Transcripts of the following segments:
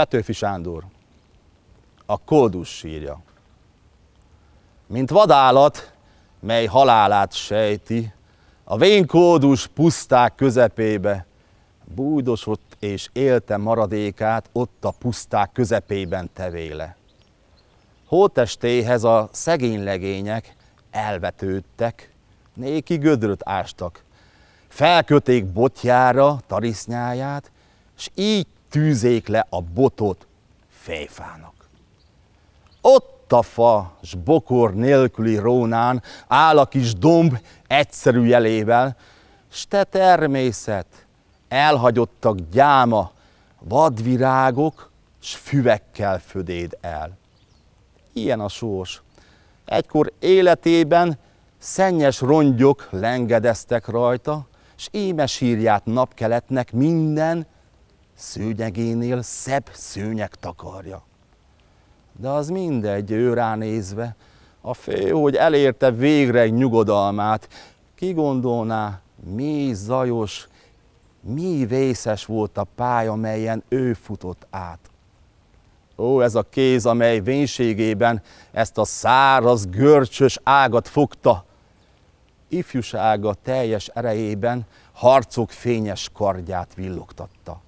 Petőfi Sándor, a koldus sírja. Mint vadállat, mely halálát sejti, a vén kódus puszták közepébe, bújdosott és élte maradékát ott a puszták közepében tevéle. Hótestéhez a szegény legények elvetődtek, néki gödröt ástak, felköték botjára tarisznyáját, s így tűzék le a botot fejfának. Ott a fa, s bokor nélküli rónán áll a kis domb egyszerű jelével, s te természet, elhagyottak gyáma, vadvirágok, s füvekkel födéd el. Ilyen a sors. Egykor életében szennyes rongyok lengedeztek rajta, s éme sírját napkeletnek minden szőnyegénél szebb szőnyeg takarja. De az mindegy, ő ránézve, a fő, hogy elérte végre egy nyugodalmát. Ki gondolná, mi zajos, mi vészes volt a pálya, melyen ő futott át. Ó, ez a kéz, amely vénységében ezt a száraz, görcsös ágat fogta, ifjúsága teljes erejében harcok fényes kardját villogtatta.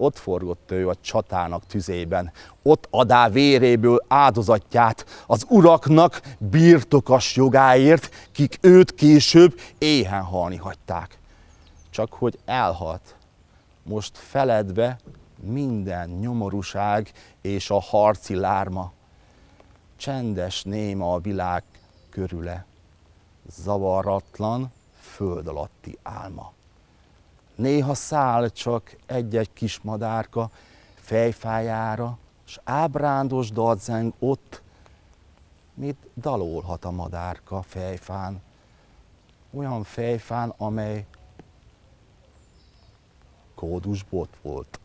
Ott forgott ő a csatának tüzében, ott adá véréből áldozatját az uraknak birtokas jogáért, kik őt később éhen halni hagyták. Csak hogy elhalt, most feledve minden nyomorúság és a harci lárma. Csendes néma a világ körüle, zavaratlan föld alatti álma. Néha száll csak egy-egy kis madárka fejfájára, s ábrándos dadzeng ott, mit dalolhat a madárka fejfán. Olyan fejfán, amely kódusbot volt.